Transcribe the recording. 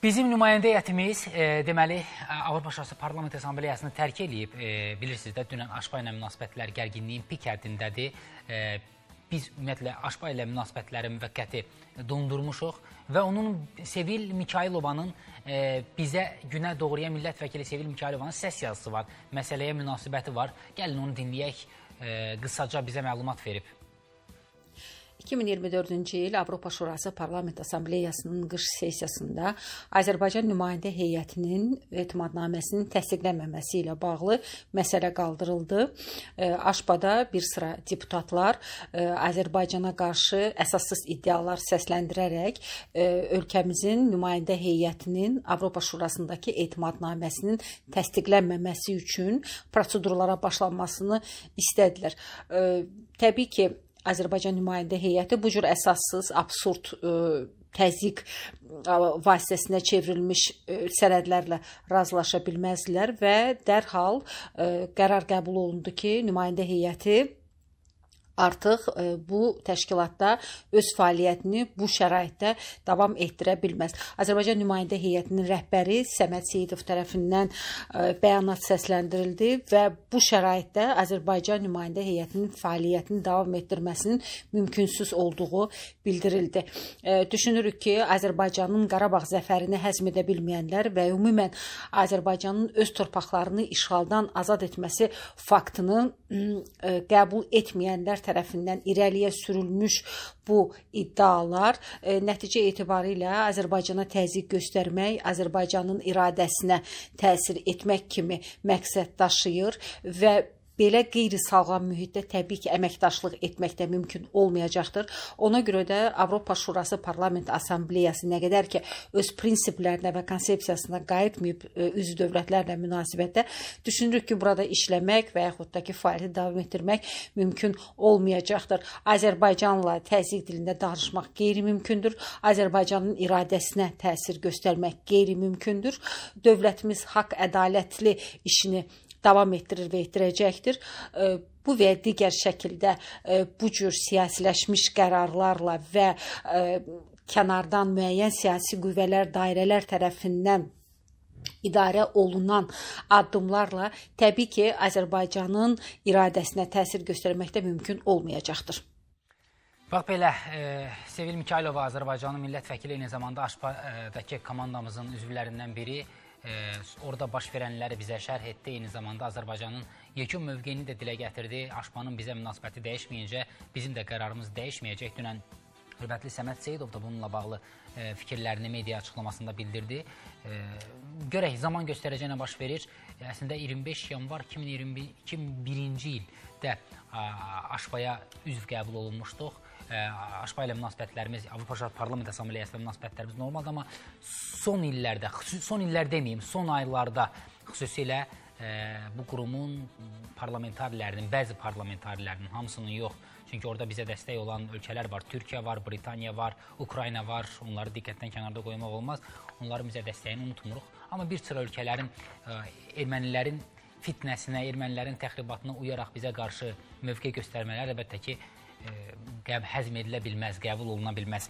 Bizim nümayəndə heyətimiz, e, deməli, Avropa Şurası Parlament Assambleyasını tərk eləyib. E, bilirsiniz də, dünən Aşpa ilə münasibətlər gərginliyin pik həddindədir. E, biz ümumiyyətlə Aşpa ilə münasibətləri müvəqqəti dondurmuşuq və onun Sevil Mikaylovanın e, bizə günə doğruya millət vəkili Sevil Mikaylovanın səs yazısı var, məsələyə münasibəti var. Gəlin onu dinləyək, e, qısaca bizə məlumat verib. 2024-cü il Avropa Şurası Parlament Assambleyasının qış sessiyasında Azərbaycan nümayəndə heyətinin etimadnaməsinin təsdiqlənməməsi ilə bağlı məsələ qaldırıldı. E, Aşbada bir sıra deputatlar e, Azərbaycana qarşı əsassız iddialar səsləndirərək e, ölkəmizin nümayəndə heyətinin Avropa Şurasındakı etimadnaməsinin təsdiqlənməməsi üçün prosedurlara başlanmasını istədilər. Təbii ki, Azərbaycan nümayəndə heyəti bu cür əsassız, absurd ə, e, təzyiq e, vasitəsinə çevrilmiş e, sənədlərlə razılaşa bilməzdilər və dərhal qərar qəbul olundu ki, nümayəndə heyəti artıq e, bu təşkilatda öz fəaliyyətini bu şəraitdə davam etdirə bilməz. Azərbaycan nümayəndə heyətinin rəhbəri Səməd Seyidov tərəfindən e, bəyanat səsləndirildi və bu şəraitdə Azərbaycan nümayəndə heyətinin fəaliyyətini davam etdirməsinin mümkünsüz olduğu bildirildi. E, düşünürük ki, Azərbaycanın Qarabağ zəfərini həzm edə bilməyənlər və ümumən Azərbaycanın öz torpaqlarını işğaldan azad etməsi faktını qəbul etməyənlər tərəfindən tərəfindən irəliyə sürülmüş bu iddialar e, nəticə etibarı ilə Azərbaycana təzyiq göstərmək, Azərbaycanın iradəsinə təsir etmək kimi məqsəd daşıyır və belə qeyri-sağlam mühitdə təbii ki, əməkdaşlıq etmək də mümkün olmayacaqdır. Ona görə də Avropa Şurası Parlament Assambleyası nə qədər ki öz prinsiplərinə və konsepsiyasına qayıtmayıb e, üzv dövlətlərlə münasibətdə düşünürük ki, burada işləmək və yaxud da ki, fəaliyyəti davam etdirmək mümkün olmayacaqdır. Azərbaycanla təzyiq dilində danışmaq qeyri-mümkündür. Azərbaycanın iradəsinə təsir göstərmək qeyri-mümkündür. Dövlətimiz haqq ədalətli işini davam etdirir və etdirəcəkdir. E, bu və digər şəkildə e, bu cür siyasiləşmiş qərarlarla və e, kənardan müəyyən siyasi qüvvələr, dairələr tərəfindən idarə olunan addımlarla təbii ki, Azərbaycanın iradəsinə təsir göstərmək də mümkün olmayacaqdır. Bax belə, e, Sevil Mikayılova Azərbaycanın millət vəkili, eyni zamanda Aşpa-dakı komandamızın üzvlərindən biri orada baş verənləri bizə şərh etdi. Eyni zamanda Azərbaycanın yekun mövqeyini də dilə gətirdi. Aşmanın bizə münasibəti dəyişməyincə bizim də qərarımız dəyişməyəcək. Dünən Hürmətli Səməd Seyidov da bununla bağlı e, fikirlərini media açıqlamasında bildirdi. E, görək, zaman göstərəcəyinə baş verir. E, əslində 25 yanvar 2021-ci ildə Aşbaya üzv qəbul olunmuşduq. Aşpa ilə münasibətlərimiz, Avropa Şəhər Parlament Assambleyası ilə münasibətlərimiz normaldır, amma son illərdə, son illər deməyim, son aylarda xüsusilə ə, bu qurumun parlamentarlərinin, bəzi parlamentarlərinin, hamısının yox, çünki orada bizə dəstək olan ölkələr var. Türkiyə var, Britaniya var, Ukrayna var. Onları diqqətdən kənarda qoymaq olmaz. Onların bizə dəstəyini unutmuruq. Amma bir sıra ölkələrin, ə, ermənilərin fitnəsinə, ermənilərin təxribatına uyaraq bizə qarşı mövqe göstərmələr əlbəttə ki, həzm edilə bilməz, qəbul oluna bilməz.